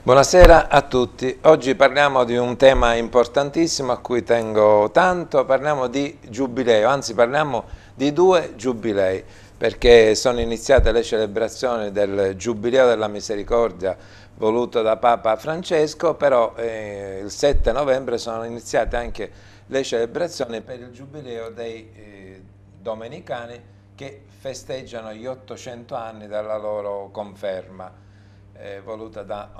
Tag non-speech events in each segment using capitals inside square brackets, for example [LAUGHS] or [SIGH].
Buonasera a tutti, oggi parliamo di un tema importantissimo a cui tengo tanto, parliamo di giubileo, anzi parliamo di due giubilei perché sono iniziate le celebrazioni del Giubileo della Misericordia voluto da Papa Francesco, però eh, il 7 novembre sono iniziate anche le celebrazioni per il Giubileo dei eh, Domenicani che festeggiano gli 800 anni dalla loro conferma eh, voluta da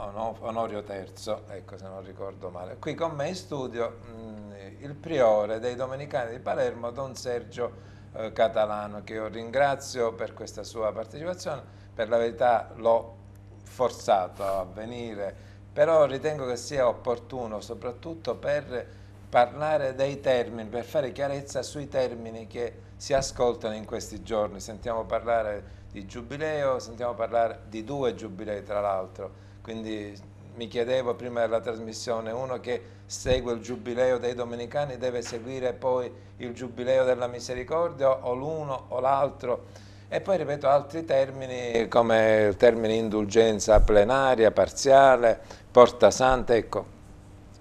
Onorio III, ecco se non ricordo male. Qui con me in studio mh, mm, il priore dei Domenicani di Palermo, Don Sergio eh, Catalano, che io ringrazio per questa sua partecipazione, per la verità l'ho forzato a venire, però ritengo che sia opportuno soprattutto per parlare dei termini, per fare chiarezza sui termini che si ascoltano in questi giorni. Sentiamo parlare di giubileo, sentiamo parlare di due giubilei tra l'altro, quindi mi chiedevo prima della trasmissione, uno che segue il giubileo dei domenicani deve seguire poi il giubileo della misericordia o l'uno o l'altro? E poi ripeto altri termini come il termine indulgenza plenaria, parziale, porta santa, ecco,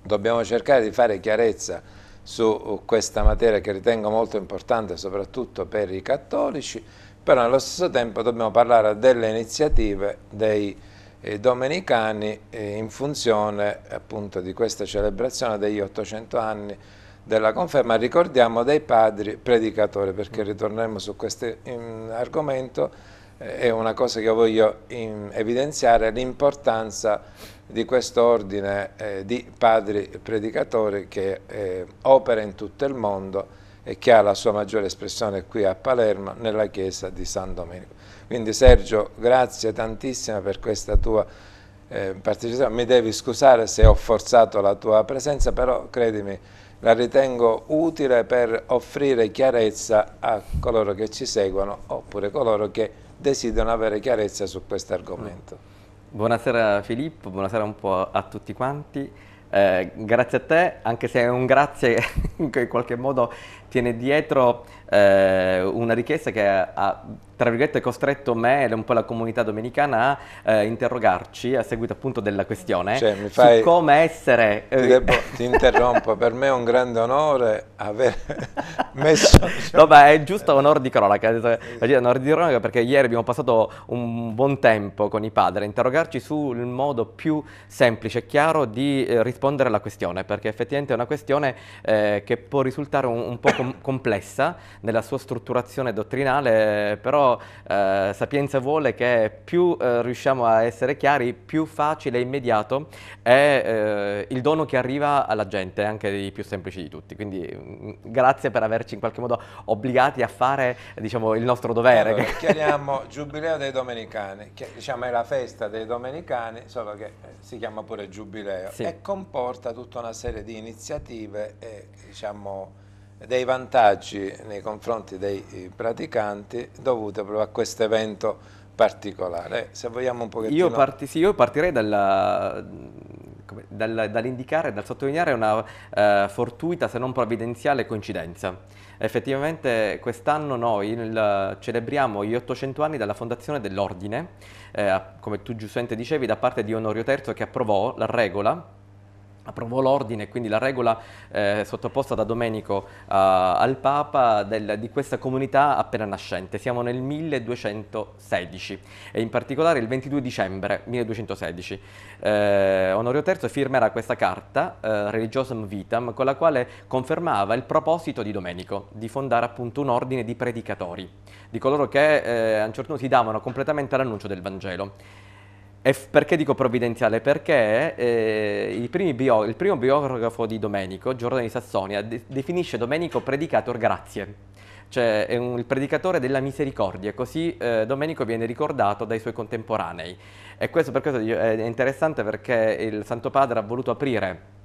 Dobbiamo cercare di fare chiarezza su questa materia che ritengo molto importante soprattutto per i cattolici, però allo stesso tempo dobbiamo parlare delle iniziative dei eh, domenicani eh, in funzione appunto di questa celebrazione degli 800 anni della conferma, ricordiamo dei padri predicatori perché ritorneremo su questo mm, argomento, eh, è una cosa che voglio mm, evidenziare, l'importanza di quest'ordine eh, di padri predicatori che eh, opera in tutto il mondo e che ha la sua maggiore espressione qui a Palermo nella chiesa di San Domenico. Quindi Sergio, grazie tantissima per questa tua eh, partecipazione. Mi devi scusare se ho forzato la tua presenza, però credimi, la ritengo utile per offrire chiarezza a coloro che ci seguono oppure coloro che desiderano avere chiarezza su questo argomento. Buonasera Filippo, buonasera un po' a tutti quanti. Eh, grazie a te, anche se è un grazie che [LAUGHS] in qualche modo tiene dietro eh, una richiesta che ha, tra virgolette costretto me e un po' la comunità domenicana a eh, interrogarci a seguito appunto della questione cioè, fai... su come essere... Ti, eh, devo, ti interrompo, per me è un grande onore aver [LAUGHS] messo... no beh è giusto onore di cronaca, eh, onore di cronaca perché ieri abbiamo passato un buon tempo con i padri a interrogarci sul modo più semplice e chiaro di eh, rispondere alla questione perché effettivamente è una questione eh, che può risultare un, un po' com complessa nella sua strutturazione dottrinale eh, però eh, sapienza vuole che più eh, riusciamo a essere chiari, più facile e immediato è eh, il dono che arriva alla gente, anche i più semplici di tutti. Quindi mh, mm, grazie per averci in qualche modo obbligati a fare diciamo, il nostro dovere. Allora, [LAUGHS] chiariamo Giubileo dei Domenicani, che diciamo, è la festa dei Domenicani, solo che eh, si chiama pure Giubileo sì. e comporta tutta una serie di iniziative e diciamo dei vantaggi nei confronti dei eh, praticanti dovuti proprio a questo evento particolare. Se vogliamo un pochettino... Io, parti, sì, io partirei dalla, dall'indicare, dal sottolineare una eh, fortuita se non provvidenziale coincidenza. Effettivamente quest'anno noi il, celebriamo gli 800 anni dalla fondazione dell'Ordine, eh, come tu giustamente dicevi, da parte di Onorio III che approvò la regola approvò l'ordine, quindi la regola eh, sottoposta da Domenico eh, al Papa del, di questa comunità appena nascente. Siamo nel 1216 e in particolare il 22 dicembre 1216. Eh, Onorio III firmerà questa carta, eh, Religiosum Vitam, con la quale confermava il proposito di Domenico di fondare appunto un ordine di predicatori, di coloro che eh, a un certo punto si davano completamente all'annuncio del Vangelo. E perché dico provvidenziale? Perché eh, il, bio, il, primo biografo di Domenico, Giordano di Sassonia, de definisce Domenico predicator grazie, cioè è un, il predicatore della misericordia, così eh, Domenico viene ricordato dai suoi contemporanei. E questo per questo è interessante perché il Santo Padre ha voluto aprire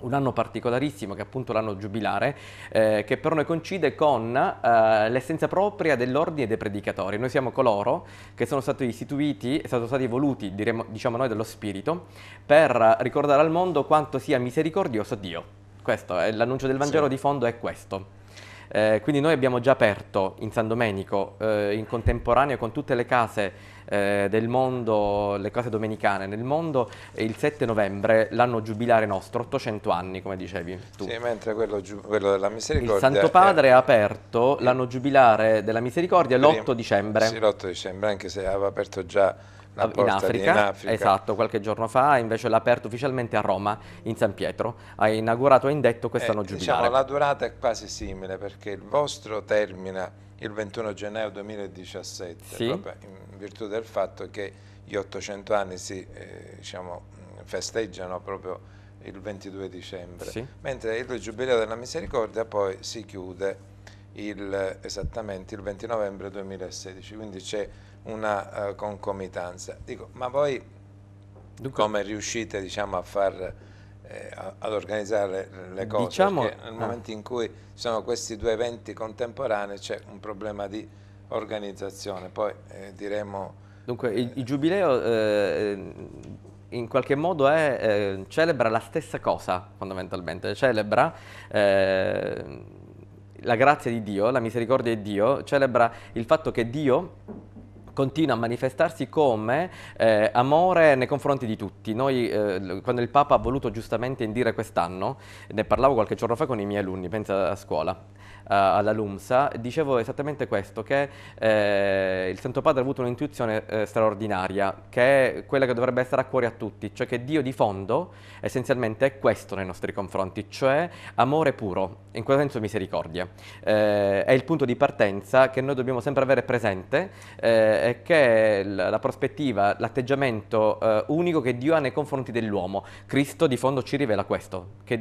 un anno particolarissimo che è appunto l'anno giubilare eh, che per noi coincide con eh, l'essenza propria dell'ordine dei predicatori. Noi siamo coloro che sono stati istituiti, sono stati voluti, diremo, diciamo noi, dello Spirito per ricordare al mondo quanto sia misericordioso Dio. Questo è l'annuncio del Vangelo sì. di fondo è questo. Eh, quindi noi abbiamo già aperto in San Domenico, eh, in contemporanea con tutte le case eh, del mondo, le case domenicane nel mondo, il 7 novembre, l'anno giubilare nostro, 800 anni come dicevi tu. Sì, mentre quello, quello della misericordia... Il Santo Padre è... ha aperto l'anno giubilare della misericordia l'8 dicembre. Sì, l'8 dicembre, anche se aveva aperto già in Africa, in Africa, esatto, qualche giorno fa, invece l'ha aperto ufficialmente a Roma, in San Pietro, ha inaugurato e Indetto eh, quest'anno eh, giubilare. Diciamo, la durata è quasi simile perché il vostro termina il 21 gennaio 2017, sì? in virtù del fatto che gli 800 anni si eh, diciamo, festeggiano proprio il 22 dicembre, sì? mentre il Giubileo della Misericordia poi si chiude il, esattamente il 20 novembre 2016, quindi c'è una uh, concomitanza. Dico, ma voi Dunque, come riuscite diciamo, a far, eh, ad organizzare le, cose? Diciamo, Perché nel ah. momento ah. in cui sono questi due eventi contemporanei c'è un problema di organizzazione, poi eh, diremo... Dunque il, eh, il giubileo eh, eh, in qualche modo è, celebra la stessa cosa fondamentalmente, celebra la grazia di Dio, la misericordia di Dio, celebra il fatto che Dio continua a manifestarsi come eh, amore nei confronti di tutti. Noi, eh, quando il Papa ha voluto giustamente indire quest'anno, ne parlavo qualche giorno fa con i miei alunni, pensa a scuola, eh, alla LUMSA, dicevo esattamente questo, che eh, il Santo Padre ha avuto un'intuizione eh, straordinaria, che è quella che dovrebbe stare a cuore a tutti, cioè che Dio di fondo essenzialmente è questo nei nostri confronti, cioè amore puro, in quel senso misericordia. Eh, è il punto di partenza che noi dobbiamo sempre avere presente eh, e che la, la prospettiva, l'atteggiamento eh, unico che Dio ha nei confronti dell'uomo. Cristo di fondo ci rivela questo, che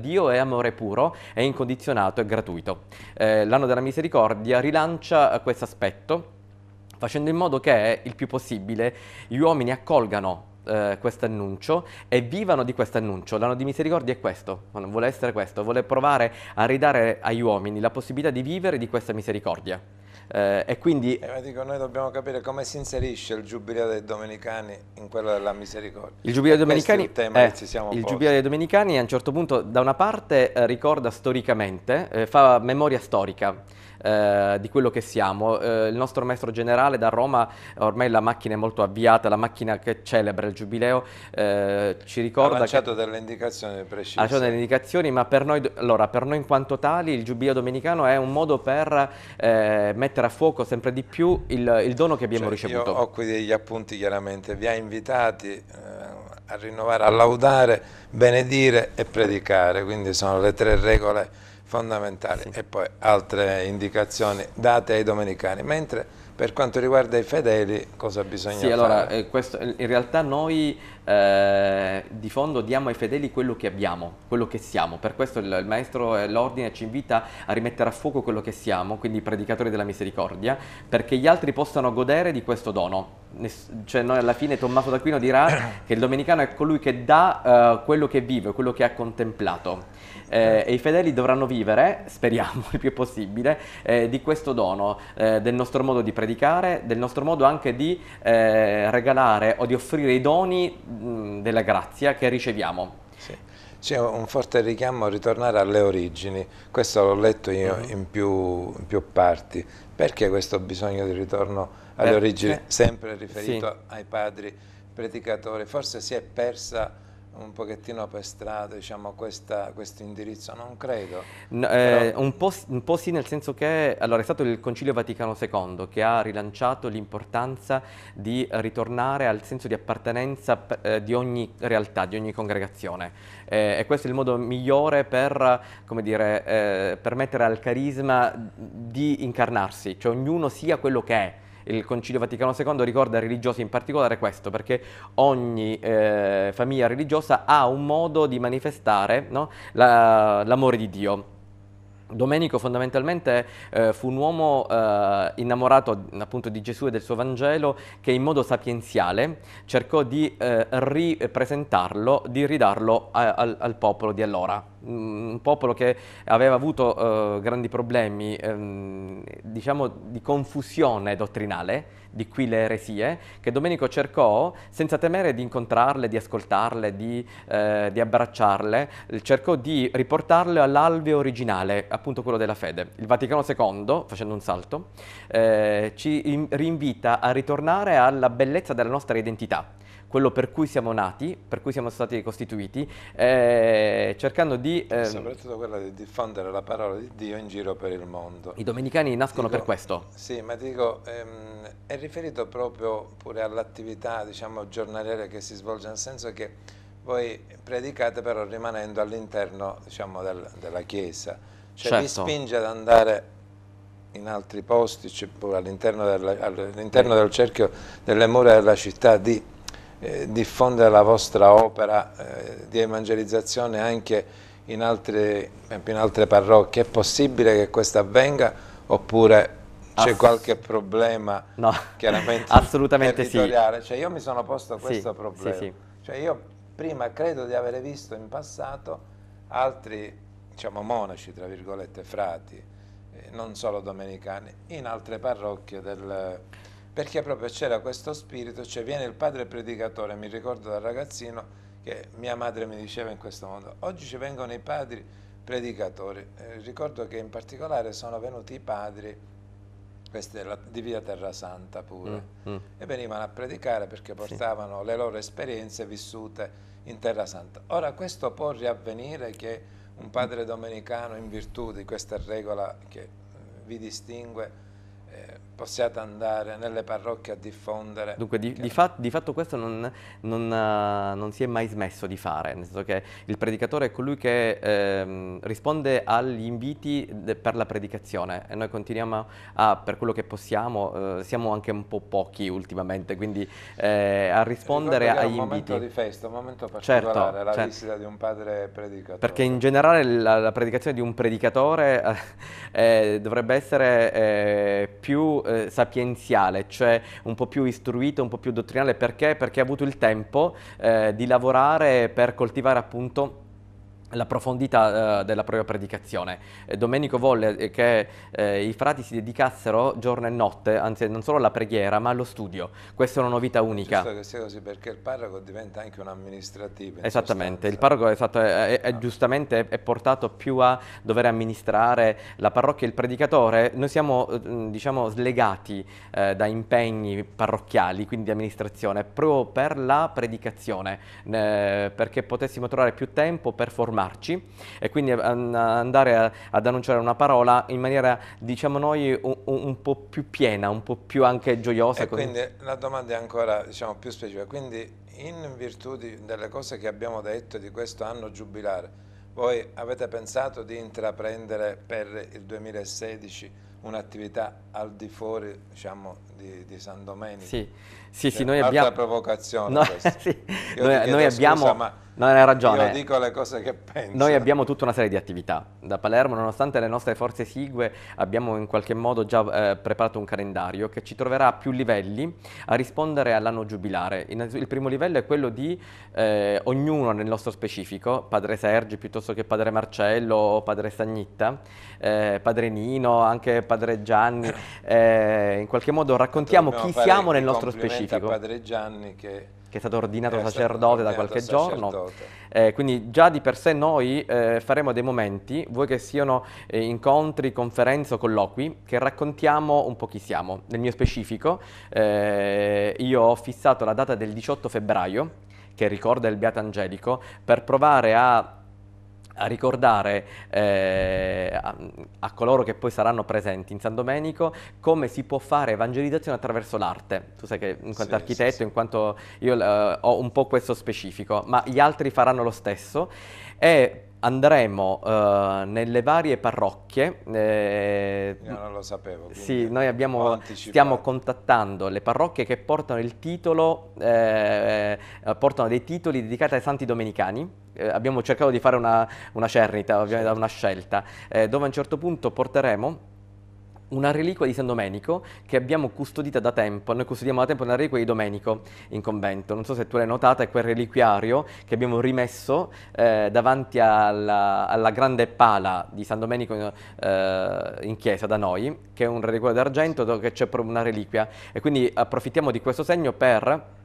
Dio è amore puro, è incondizionato, è gratuito eh, l'anno della misericordia rilancia eh, questo aspetto facendo in modo che il più possibile gli uomini accolgano eh, questo annuncio e vivano di questo annuncio. L'anno di misericordia è questo, vuole essere questo, vuole provare a ridare agli uomini la possibilità di vivere di questa misericordia. Eh, e quindi... Eh, dico, noi dobbiamo capire come si inserisce il Giubileo dei Domenicani in quello della misericordia. Il Giubileo dei Domenicani, il tema eh, che siamo il Giubileo dei Domenicani a un certo punto da una parte eh, ricorda storicamente, eh, fa memoria storica, eh, di quello che siamo. Eh, il nostro maestro generale da Roma, ormai la macchina è molto avviata, la macchina che celebra il Giubileo, eh, ci ricorda... Ha lanciato che... delle indicazioni precise. Ha lanciato delle indicazioni, ma per noi, allora, per noi in quanto tali il Giubileo Domenicano è un modo per eh, mettere a fuoco sempre di più il, il dono che abbiamo cioè, ricevuto. Io ho qui degli appunti chiaramente, vi ha invitati a rinnovare, a laudare, benedire e predicare, quindi sono le tre regole fondamentali sì. e poi altre indicazioni date ai domenicani, mentre per quanto riguarda i fedeli cosa bisogna sì, fare? Allora, eh, questo, in realtà noi eh, di fondo diamo ai fedeli quello che abbiamo, quello che siamo, per questo il, il maestro e l'ordine ci invita a rimettere a fuoco quello che siamo, quindi i predicatori della misericordia, perché gli altri possano godere di questo dono. Ness cioè noi alla fine Tommaso d'Aquino dirà [COUGHS] che il domenicano è colui che dà eh, quello che vive, quello che ha contemplato eh, e i fedeli dovranno vivere, speriamo il più possibile, eh, di questo dono, eh, del nostro modo di predicare, del nostro modo anche di eh, regalare o di offrire i doni mh, mm, della grazia che riceviamo. Sì. C'è un forte richiamo a ritornare alle origini, questo l'ho letto io uh mm-hmm. -huh. in, più, in più parti. Perché questo bisogno di ritorno alle Beh, origini, sempre riferito sì. ai padri predicatori? Forse si è persa un pochettino per strada diciamo, questa, questo indirizzo? Non credo. No, eh, un, po', un, po', sì, nel senso che allora, è stato il Concilio Vaticano II che ha rilanciato l'importanza di ritornare al senso di appartenenza eh, di ogni realtà, di ogni congregazione. Eh, e questo è il modo migliore per dire, eh, permettere al carisma di incarnarsi, cioè ognuno sia quello che è il Concilio Vaticano II ricorda ai religiosi in particolare questo, perché ogni eh, famiglia religiosa ha un modo di manifestare no? l'amore di Dio. Domenico fondamentalmente eh, fu un uomo eh, innamorato appunto di Gesù e del suo Vangelo che in modo sapienziale cercò di eh, ripresentarlo, di ridarlo a, al, al popolo di allora un popolo che aveva avuto eh, grandi problemi ehm, diciamo di confusione dottrinale, di qui le eresie, che Domenico cercò senza temere di incontrarle, di ascoltarle, di, eh, di abbracciarle, cercò di riportarle all'alveo originale, appunto quello della fede. Il Vaticano II, facendo un salto, eh, ci rinvita a ritornare alla bellezza della nostra identità, quello per cui siamo nati, per cui siamo stati costituiti, eh, cercando di... Eh, Soprattutto quella di diffondere la parola di Dio in giro per il mondo. I domenicani nascono dico, per questo. Sì, ma dico, ehm, è riferito proprio pure all'attività diciamo, giornaliera che si svolge, nel senso che voi predicate però rimanendo all'interno diciamo, del, della Chiesa, cioè certo. vi spinge ad andare in altri posti, cioè, all'interno all del cerchio delle mura della città di eh, diffondere la vostra opera eh, di evangelizzazione anche in altre, in altre, parrocchie? È possibile che questo avvenga oppure c'è qualche problema no. chiaramente [LAUGHS] Assolutamente territoriale? Sì. Cioè io mi sono posto questo sì, problema. Sì, cioè io prima credo di avere visto in passato altri diciamo, monaci, tra virgolette, frati, eh, non solo domenicani, in altre parrocchie del, perché proprio c'era questo spirito, cioè viene il padre predicatore, mi ricordo da ragazzino che mia madre mi diceva in questo modo, oggi ci vengono i padri predicatori, eh, ricordo che in particolare sono venuti i padri, questa è la, di via Terra Santa pure, mm, mm. e venivano a predicare perché portavano sì. le loro esperienze vissute in Terra Santa. Ora questo può riavvenire che un padre domenicano in virtù di questa regola che eh, vi distingue, possiate andare nelle parrocchie a diffondere. Dunque di, di, fat, di fatto questo non, non, eh, non, si è mai smesso di fare, nel senso che il predicatore è colui che eh, risponde agli inviti de, per la predicazione e noi continuiamo a, per quello che possiamo, eh, siamo anche un po' pochi ultimamente, quindi eh, a rispondere agli inviti. È un momento inviti. di festa, un momento certo, particolare, certo, la certo. visita di un padre predicatore. Perché in generale la, la predicazione di un predicatore eh, eh, dovrebbe essere più eh, sapienziale, cioè un po' più istruito, un po' più dottrinale, perché? Perché ha avuto il tempo eh, di lavorare per coltivare appunto la profondità eh, della propria predicazione. Eh, Domenico volle eh, che eh, i frati si dedicassero giorno e notte, anzi non solo alla preghiera, ma allo studio. Questa è una novità unica. Giusto che sia così perché il parroco diventa anche un amministrativo. Esattamente, sostanza. il parroco esatto, è, è, è, ah. giustamente è portato più a dover amministrare la parrocchia e il predicatore. Noi siamo mm, diciamo slegati eh, da impegni parrocchiali, quindi di amministrazione, proprio per la predicazione, eh, perché potessimo trovare più tempo per formare affermarci e quindi andare a, ad annunciare una parola in maniera, diciamo noi, un, un, po' più piena, un po' più anche gioiosa. E quindi la domanda è ancora diciamo, più specifica, quindi in virtù di, delle cose che abbiamo detto di questo anno giubilare, voi avete pensato di intraprendere per il 2016 un'attività al di fuori diciamo, di, di, San Domenico? Sì, sì, sì, cioè, noi abbiamo... Altra provocazione no, [LAUGHS] sì. Noi, noi abbiamo... Scusa, ma... No, hai ragione. Io dico le cose che penso. Noi abbiamo tutta una serie di attività. Da Palermo, nonostante le nostre forze esigue, abbiamo in qualche modo già eh, preparato un calendario che ci troverà a più livelli a rispondere all'anno giubilare. Il primo livello è quello di eh, ognuno nel nostro specifico, padre Sergi piuttosto che padre Marcello o padre Stagnitta, eh, padre Nino, anche padre Gianni. [COUGHS] Eh, in qualche modo raccontiamo chi siamo nel nostro specifico specifico. Padre Gianni che che è stato ordinato è sacerdote stato da qualche giorno. Eh, quindi già di per sé noi eh, faremo dei momenti, vuoi che siano eh, incontri, conferenze o colloqui, che raccontiamo un po' chi siamo. Nel mio specifico, eh, io ho fissato la data del 18 febbraio, che ricorda il Beato Angelico, per provare a a ricordare eh, a, a, coloro che poi saranno presenti in San Domenico come si può fare evangelizzazione attraverso l'arte. Tu sai che in quanto sì, architetto, sì, in quanto io eh, ho un po' questo specifico, ma gli altri faranno lo stesso. E andremo eh, nelle varie parrocchie. Eh, Io non lo sapevo. Sì, noi abbiamo, stiamo contattando le parrocchie che portano, il titolo, eh, portano dei titoli dedicati ai santi domenicani. Eh, abbiamo cercato di fare una, una cernita, ovviamente, certo. una scelta, eh, dove a un certo punto porteremo una reliquia di San Domenico che abbiamo custodita da tempo, noi custodiamo da tempo una reliquia di Domenico in convento, non so se tu l'hai notata, è quel reliquiario che abbiamo rimesso eh, davanti alla, alla, grande pala di San Domenico eh, in chiesa da noi, che è un reliquiario d'argento dove c'è proprio una reliquia e quindi approfittiamo di questo segno per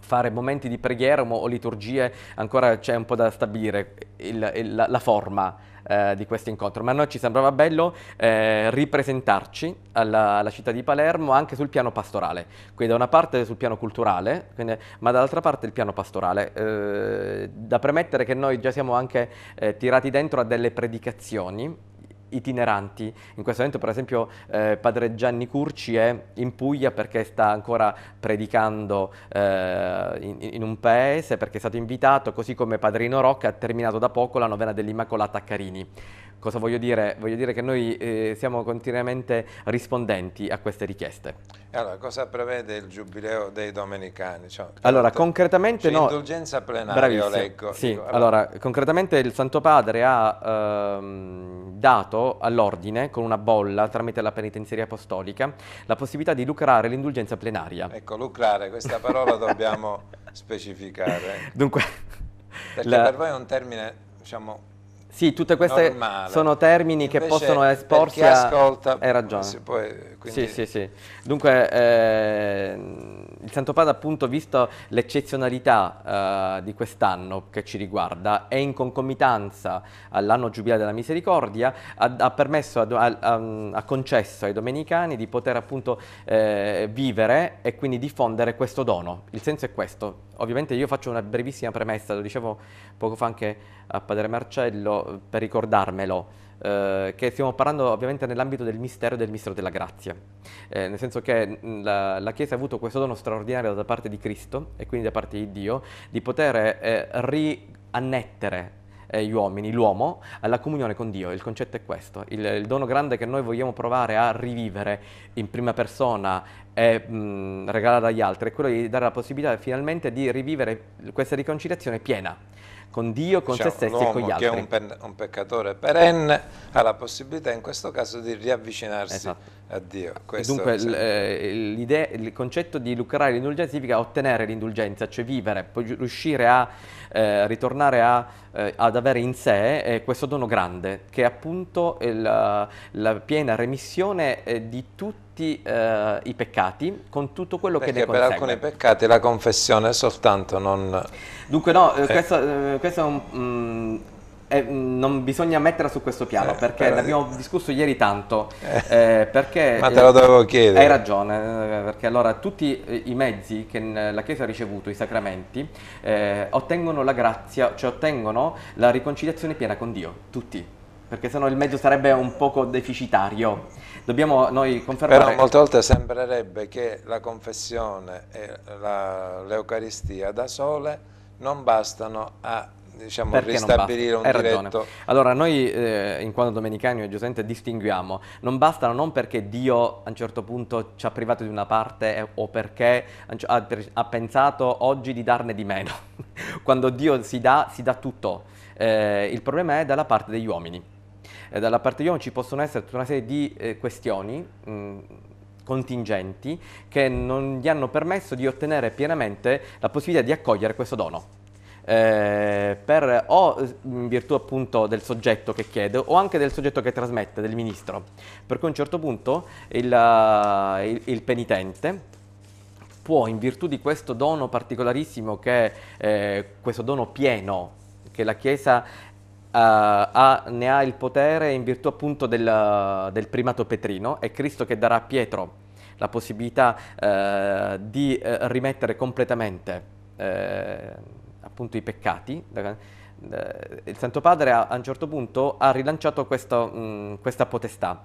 fare momenti di preghiera o liturgie, ancora c'è un po' da stabilire il, il, la, la forma eh, di questo incontro, ma a noi ci sembrava bello eh, ripresentarci alla, alla, città di Palermo anche sul piano pastorale, quindi da una parte sul piano culturale, quindi, ma dall'altra parte il piano pastorale. Eh, da premettere che noi già siamo anche eh, tirati dentro a delle predicazioni itineranti. In questo momento per esempio eh, padre Gianni Curci è in Puglia perché sta ancora predicando eh, in, in, un paese, perché è stato invitato, così come padrino Rocca ha terminato da poco la novena dell'Immacolata a Carini. Cosa voglio dire? Voglio dire che noi eh, siamo continuamente rispondenti a queste richieste. Allora, cosa prevede il giubileo dei domenicani? Cioè, allora, concretamente no. Indulgenza plenaria, Bravissimo. leggo. Sì, allora. allora. concretamente il Santo Padre ha ehm, dato all'ordine, con una bolla, tramite la penitenziaria apostolica, la possibilità di lucrare l'indulgenza plenaria. Ecco, lucrare, questa parola dobbiamo [LAUGHS] specificare. Dunque... Perché la... per voi è un termine, diciamo, sì, tutte queste normale. sono termini Invece che possono esporsi a... ascolta... Hai ragione. Poi, eh, quindi... Sì, sì, sì. Dunque, eh, il Santo Padre appunto visto l'eccezionalità eh, di quest'anno che ci riguarda e in concomitanza all'anno giubileo della misericordia ha, ha permesso, ha, um, ha, concesso ai domenicani di poter appunto eh, vivere e quindi diffondere questo dono. Il senso è questo. Ovviamente io faccio una brevissima premessa, lo dicevo poco fa anche a Padre Marcello per ricordarmelo. Eh, che stiamo parlando ovviamente nell'ambito del mistero e del mistero della grazia, eh, nel senso che mm, la, la, Chiesa ha avuto questo dono straordinario da parte di Cristo e quindi da parte di Dio di poter eh, riannettere eh, gli uomini, l'uomo, alla comunione con Dio. Il concetto è questo. Il, il, dono grande che noi vogliamo provare a rivivere in prima persona e mh, mm, regalare agli altri è quello di dare la possibilità finalmente di rivivere questa riconciliazione piena con Dio, con diciamo, se stessi e con gli altri. che è un, peccatore perenne ha la possibilità in questo caso di riavvicinarsi esatto. a Dio. Questo Dunque eh, il concetto di lucrare l'indulgenza significa ottenere l'indulgenza, cioè vivere, poi riuscire a eh, ritornare a, eh, ad avere in sé eh, questo dono grande che è appunto la, la piena remissione eh, di tutti eh, i peccati con tutto quello Perché che ne consegue. Perché per alcuni peccati la confessione soltanto non Dunque no, eh, questo, eh, questo, è un... Mm, è, mm, non bisogna mettere su questo piano eh, perché però... l'abbiamo discusso ieri tanto eh. perché ma te lo dovevo chiedere hai ragione perché allora tutti i mezzi che la chiesa ha ricevuto i sacramenti ottengono la grazia cioè ottengono la riconciliazione piena con Dio tutti perché sennò il mezzo sarebbe un poco deficitario. Dobbiamo noi confermare... Però molte volte sembrerebbe che la confessione e l'Eucaristia da sole non bastano a diciamo, ristabilire un Hai Allora noi eh, in quanto domenicani giustamente distinguiamo, non bastano non perché Dio a un certo punto ci ha privato di una parte eh, o perché ha, ha, pensato oggi di darne di meno. [LAUGHS] Quando Dio si dà, si dà tutto. Eh, il problema è dalla parte degli uomini. Eh, dalla parte degli uomini ci possono essere tutta una serie di eh, questioni mh, mm, contingenti che non gli hanno permesso di ottenere pienamente la possibilità di accogliere questo dono. Eh, per, o in virtù appunto del soggetto che chiede o anche del soggetto che trasmette, del ministro. Per cui a un certo punto il, eh, il, il penitente può in virtù di questo dono particolarissimo che eh, questo dono pieno che la Chiesa eh, ha, ne ha il potere in virtù appunto del, del primato petrino, è Cristo che darà a Pietro la possibilità eh, di eh, rimettere completamente appunto i peccati. Il Santo Padre a, a un certo punto ha rilanciato questo, mh, mm, questa potestà.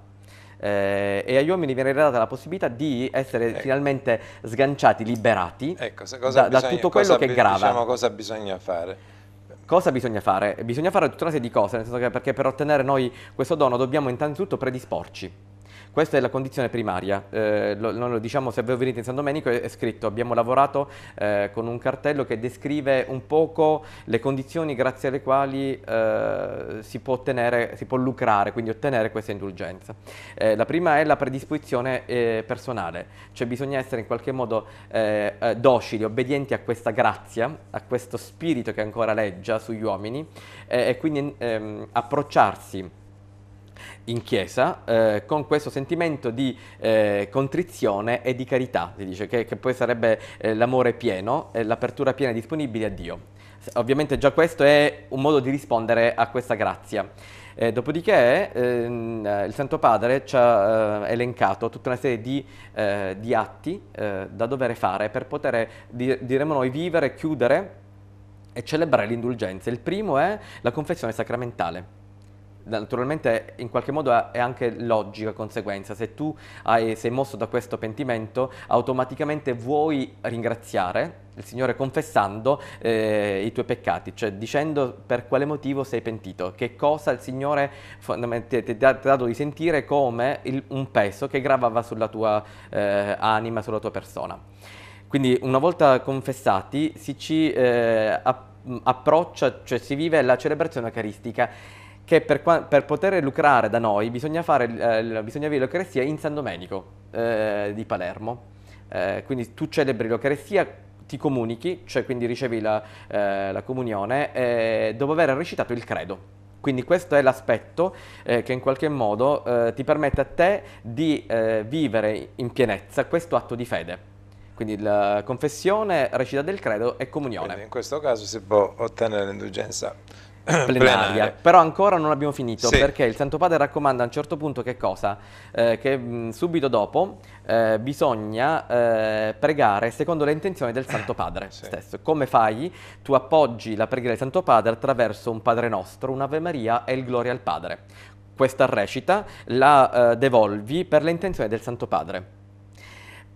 Eh, e agli uomini viene data la possibilità di essere ecco. finalmente sganciati, liberati ecco, da, bisogna, da, tutto quello che grava. Diciamo cosa bisogna fare. Cosa bisogna fare? Bisogna fare tutta una serie di cose, nel senso che perché per ottenere noi questo dono dobbiamo innanzitutto predisporci. Questa è la condizione primaria, eh, lo, non lo diciamo se voi venite in San Domenico è, è scritto, abbiamo lavorato eh, con un cartello che descrive un poco le condizioni grazie alle quali eh, si, può ottenere, si può lucrare, quindi ottenere questa indulgenza. Eh, la prima è la predisposizione eh, personale, cioè bisogna essere in qualche modo eh, docili, obbedienti a questa grazia, a questo spirito che ancora legge sugli uomini e quindi ehm, approcciarsi in chiesa eh, con questo sentimento di eh, contrizione e di carità, si dice, che, che poi sarebbe eh, l'amore pieno, l'apertura piena e disponibile a Dio. Ovviamente già questo è un modo di rispondere a questa grazia. Eh, dopodiché ehm, eh, il Santo Padre ci ha eh, elencato tutta una serie di, eh, di atti eh, da dover fare per poter, di, diremmo noi, vivere, chiudere e celebrare l'indulgenza. Il primo è la confessione sacramentale naturalmente in qualche modo è anche logica conseguenza, se tu hai, sei mosso da questo pentimento automaticamente vuoi ringraziare il Signore confessando eh, i tuoi peccati, cioè dicendo per quale motivo sei pentito, che cosa il Signore ti ha dato di sentire come il, un peso che gravava sulla tua eh, anima, sulla tua persona. Quindi una volta confessati si ci eh, approccia, cioè si vive la celebrazione eucaristica che per, per, poter lucrare da noi bisogna, fare, eh, bisogna avere l'Eucarestia in San Domenico eh, di Palermo. Eh, quindi tu celebri l'Eucarestia, ti comunichi, cioè quindi ricevi la, eh, la comunione, eh, dopo aver recitato il credo. Quindi questo è l'aspetto eh, che in qualche modo eh, ti permette a te di eh, vivere in pienezza questo atto di fede. Quindi la confessione, recita del credo e comunione. Quindi in questo caso si può ottenere l'indulgenza [CLEARS THROAT] plenaria. plenaria. Però ancora non abbiamo finito sì. perché il Santo Padre raccomanda a un certo punto che cosa? Eh, che mh, subito dopo eh, bisogna eh, pregare secondo le intenzioni del Santo [CLEARS THROAT] Padre sì. stesso. Come fai? Tu appoggi la preghiera del Santo Padre attraverso un Padre Nostro, un'Ave Maria e il Gloria al Padre. Questa recita la eh, devolvi per le intenzioni del Santo Padre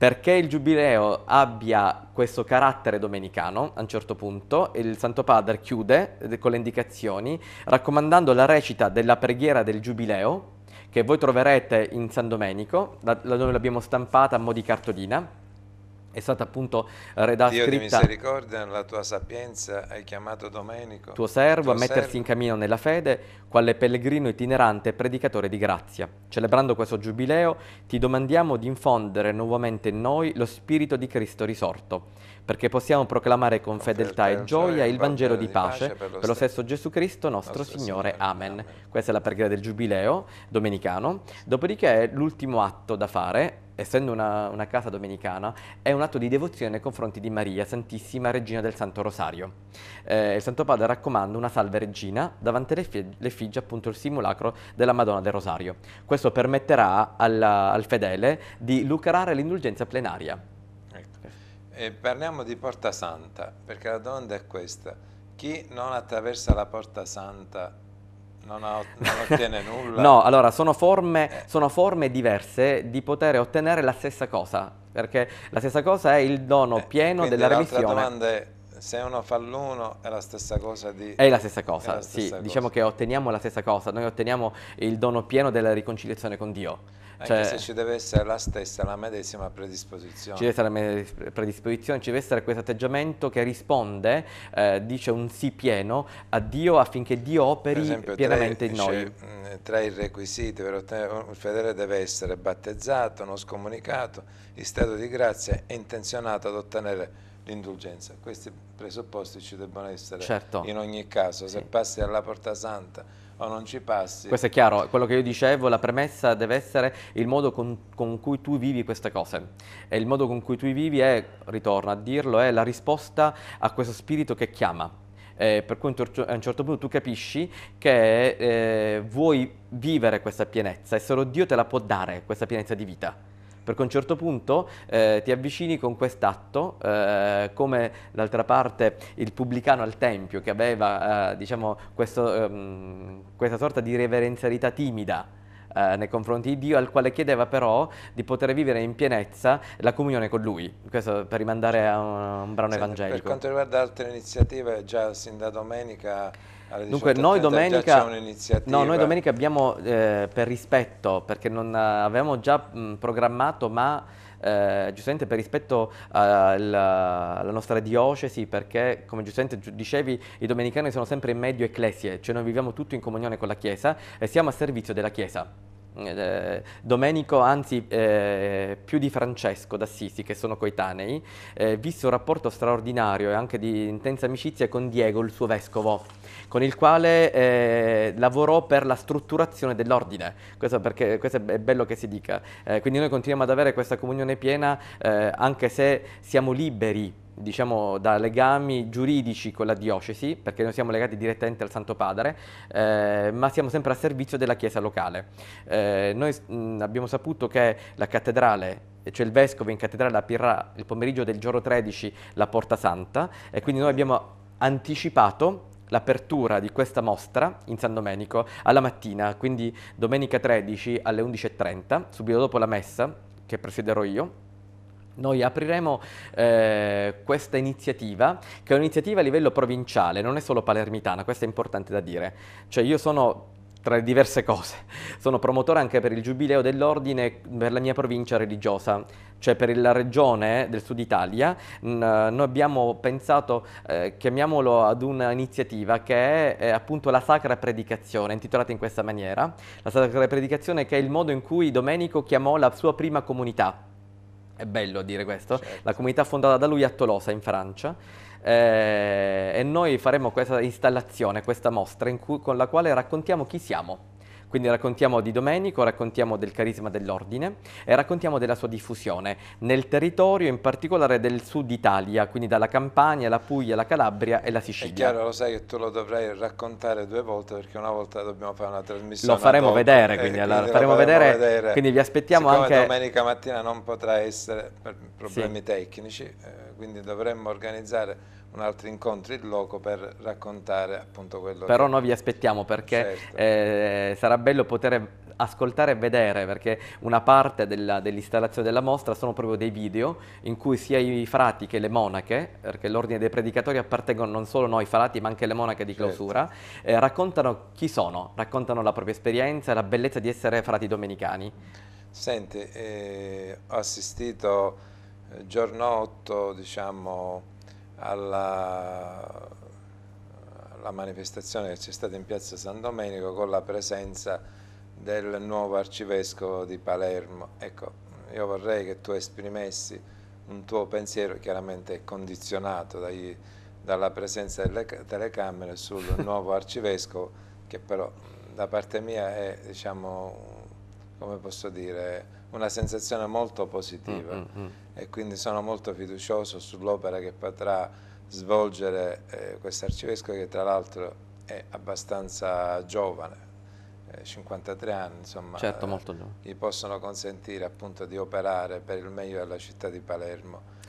perché il giubileo abbia questo carattere domenicano a un certo punto, il Santo Padre chiude eh, con le indicazioni raccomandando la recita della preghiera del giubileo che voi troverete in San Domenico, da, da l'abbiamo stampata a mo' di cartolina, è stata appunto eh, redatta. Dio di misericordia, la tua sapienza hai chiamato Domenico. Tuo servo tuo a mettersi servo. in cammino nella fede, quale pellegrino itinerante e predicatore di grazia. Celebrando questo giubileo, ti domandiamo di infondere nuovamente in noi lo spirito di Cristo risorto, perché possiamo proclamare con fedeltà e gioia il Vangelo di pace, per, lo stesso Gesù Cristo nostro, Signore. Amen. Amen. Questa è la preghiera del giubileo domenicano. Dopodiché l'ultimo atto da fare essendo una, una casa domenicana, è un atto di devozione nei confronti di Maria Santissima, Regina del Santo Rosario. Eh, il Santo Padre raccomanda una salve regina davanti all'effigie, appunto il simulacro della Madonna del Rosario. Questo permetterà alla, al fedele di lucrare l'indulgenza plenaria. E ecco. eh, parliamo di Porta Santa, perché la domanda è questa. Chi non attraversa la Porta Santa non, ho, non ottiene [LAUGHS] nulla. no, allora sono forme, eh. sono forme, diverse di poter ottenere la stessa cosa, perché la stessa cosa è il dono eh, pieno della remissione. domanda è, se uno fa l'uno è la stessa cosa di... È la stessa cosa, la stessa sì, cosa. diciamo che otteniamo la stessa cosa, noi otteniamo il dono pieno della riconciliazione con Dio anche cioè, se ci deve essere la stessa, la medesima predisposizione. Ci deve essere la medesima predisposizione, ci deve essere questo atteggiamento che risponde, eh, dice un sì pieno a Dio affinché Dio operi esempio, pienamente in noi. Mm, tra i requisiti per ottenere un fedele deve essere battezzato, non scomunicato, in stato di grazia e intenzionato ad ottenere l'indulgenza. Questi presupposti ci debbono essere certo. in ogni caso. Se sì. passi alla porta santa o oh, non ci passi. Questo è chiaro, quello che io dicevo, la premessa deve essere il modo con, con cui tu vivi queste cose. E il modo con cui tu vivi è, ritorno a dirlo, è la risposta a questo spirito che chiama. Eh, per cui a un certo punto tu capisci che eh, vuoi vivere questa pienezza e solo Dio te la può dare, questa pienezza di vita perché a un certo punto eh, ti avvicini con quest'atto, eh, come d'altra parte il pubblicano al Tempio che aveva eh, diciamo, questo, ehm, questa sorta di reverenzialità timida eh, nei confronti di Dio, al quale chiedeva però di poter vivere in pienezza la comunione con Lui. Questo per rimandare a un, a un brano sì, evangelico. Per quanto riguarda altre iniziative, già sin da domenica Dunque noi domenica, no, noi domenica abbiamo eh, per rispetto, perché non eh, avevamo già mh, programmato ma eh, giustamente per rispetto alla eh, nostra diocesi, perché come giustamente dicevi, i domenicani sono sempre in medio ecclesie, cioè noi viviamo tutto in comunione con la Chiesa e siamo a servizio della Chiesa. Eh, Domenico, anzi eh, più di Francesco d'Assisi, che sono coetanei, eh, visse un rapporto straordinario e anche di intensa amicizia con Diego, il suo vescovo, con il quale eh, lavorò per la strutturazione dell'ordine. Questo, perché, questo è bello che si dica. Eh, quindi noi continuiamo ad avere questa comunione piena, anche se siamo liberi diciamo, da legami giuridici con la diocesi, perché noi siamo legati direttamente al Santo Padre, eh, ma siamo sempre a servizio della Chiesa locale. Eh, noi mh, abbiamo saputo che la cattedrale cioè il vescovo in cattedrale aprirà il pomeriggio del giorno 13 la Porta Santa e quindi noi abbiamo anticipato l'apertura di questa mostra in San Domenico alla mattina, quindi domenica 13 alle 11.30, subito dopo la messa che presiderò io noi apriremo eh, questa iniziativa, che è un'iniziativa a livello provinciale, non è solo palermitana, questo è importante da dire. Cioè io sono tra le diverse cose. [LAUGHS] Sono promotore anche per il giubileo dell'ordine per la mia provincia religiosa, cioè per la regione del sud Italia. Noi abbiamo pensato, eh, chiamiamolo ad un'iniziativa che è, è appunto la Sacra Predicazione, intitolata in questa maniera. La Sacra Predicazione che è il modo in cui Domenico chiamò la sua prima comunità è bello dire questo, certo. la comunità fondata da lui a Tolosa in Francia. Eh, e noi faremo questa installazione, questa mostra cui, con la quale raccontiamo chi siamo quindi raccontiamo di Domenico, raccontiamo del carisma dell'ordine e raccontiamo della sua diffusione nel territorio, in particolare del sud Italia, quindi dalla Campania, la Puglia, la Calabria e la Sicilia. È chiaro, lo sai che tu lo dovrai raccontare due volte perché una volta dobbiamo fare una trasmissione. Lo faremo vedere, quindi, eh, quindi faremo vedere, vedere, Quindi vi aspettiamo Siccome anche... domenica mattina non potrà essere per problemi sì. tecnici, eh, quindi dovremmo organizzare un altro incontro in loco per raccontare appunto quello Però che... noi vi aspettiamo perché certo. eh, sarà bello poter ascoltare e vedere perché una parte dell'installazione dell della mostra sono proprio dei video in cui sia i frati che le monache, perché l'ordine dei predicatori appartengono non solo noi frati ma anche le monache di certo. clausura, certo. eh, raccontano chi sono, raccontano la propria esperienza e la bellezza di essere frati domenicani. Senti, eh, ho assistito eh, giorno 8, diciamo, alla, alla manifestazione che c'è stata in piazza San Domenico con la presenza del nuovo arcivescovo di Palermo. Ecco, io vorrei che tu esprimessi un tuo pensiero, chiaramente condizionato dagli, dalla presenza delle telecamere sul [LAUGHS] nuovo arcivescovo, che però da parte mia è, diciamo, come posso dire, una sensazione molto positiva. Mm, mm, mm e quindi sono molto fiducioso sull'opera che potrà svolgere eh, questo arcivescovo che tra l'altro è abbastanza giovane, 53 eh, anni, insomma, certo, molto giovane. gli possono consentire appunto di operare per il meglio della città di Palermo.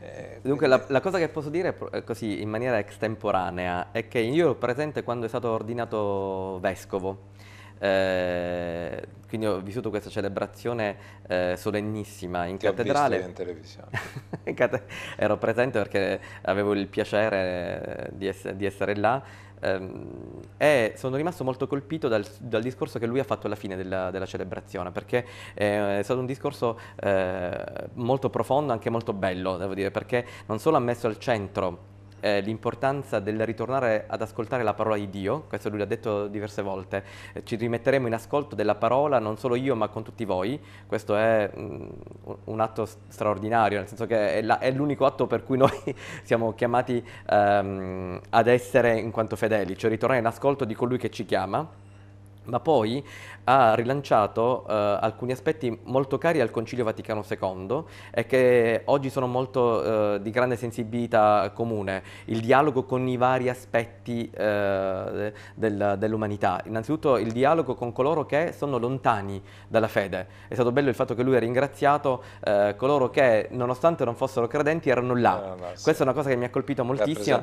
Eh, Dunque la, la, cosa che posso dire eh, così in maniera estemporanea è che io ero presente quando è stato ordinato vescovo eh, quindi ho vissuto questa celebrazione eh, solennissima in Ti cattedrale. Ho in televisione. [LAUGHS] in cate ero presente perché avevo il piacere eh, di, ess di essere là ehm, e sono rimasto molto colpito dal, dal, discorso che lui ha fatto alla fine della, della celebrazione, perché è, eh, è, stato un discorso eh, molto profondo, anche molto bello, devo dire, perché non solo ha messo al centro eh, l'importanza del ritornare ad ascoltare la parola di Dio, questo lui l'ha detto diverse volte, eh, ci rimetteremo in ascolto della parola non solo io ma con tutti voi, questo è mh, mm, un atto straordinario, nel senso che è, l'unico atto per cui [LAUGHS] noi siamo chiamati ehm, ad essere in quanto fedeli, cioè ritornare in ascolto di colui che ci chiama ma poi ha rilanciato eh, alcuni aspetti molto cari al Concilio Vaticano II e che oggi sono molto eh, di grande sensibilità comune, il dialogo con i vari aspetti eh, del, dell'umanità, innanzitutto il dialogo con coloro che sono lontani dalla fede, è stato bello il fatto che lui ha ringraziato eh, coloro che nonostante non fossero credenti erano là, no, eh, sì. questa è una cosa che mi ha colpito moltissimo,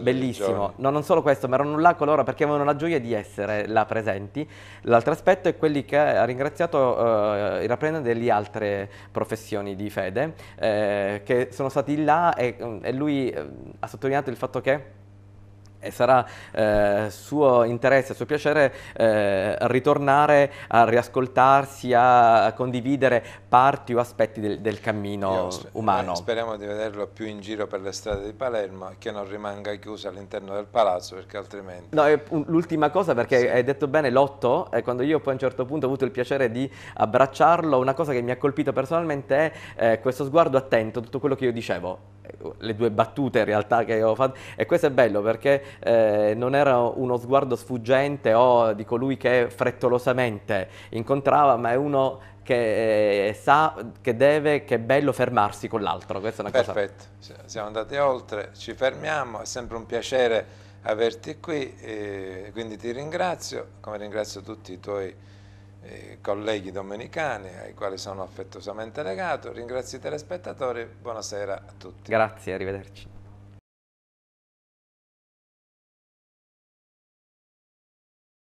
bellissimo, no, non solo questo ma erano là coloro perché avevano la gioia di essere là presenti studenti. L'altro aspetto è quelli che ha ringraziato eh, i rappresentanti delle altre professioni di fede eh, che sono stati là e, mm, e lui eh, ha sottolineato il fatto che e sarà eh, suo interesse, suo piacere eh, ritornare a riascoltarsi, a condividere parti o aspetti del, del cammino sper eh, umano. speriamo di vederlo più in giro per le strade di Palermo che non rimanga chiuso all'interno del palazzo perché altrimenti... No, mm, l'ultima cosa perché sì. hai detto bene l'otto, quando io poi a un certo punto ho avuto il piacere di abbracciarlo, una cosa che mi ha colpito personalmente è eh, questo sguardo attento a tutto quello che io dicevo le due battute in realtà che ho fatto e questo è bello perché eh, non era uno sguardo sfuggente o di colui che frettolosamente incontrava ma è uno che eh, sa che deve, che è bello fermarsi con l'altro questa è una Perfetto. cosa Perfetto, siamo andati oltre, ci fermiamo è sempre un piacere averti qui quindi ti ringrazio come ringrazio tutti i tuoi eh, colleghi domenicani ai quali sono affettuosamente legato. Ringrazio i telespettatori, buonasera a tutti. Grazie, arrivederci.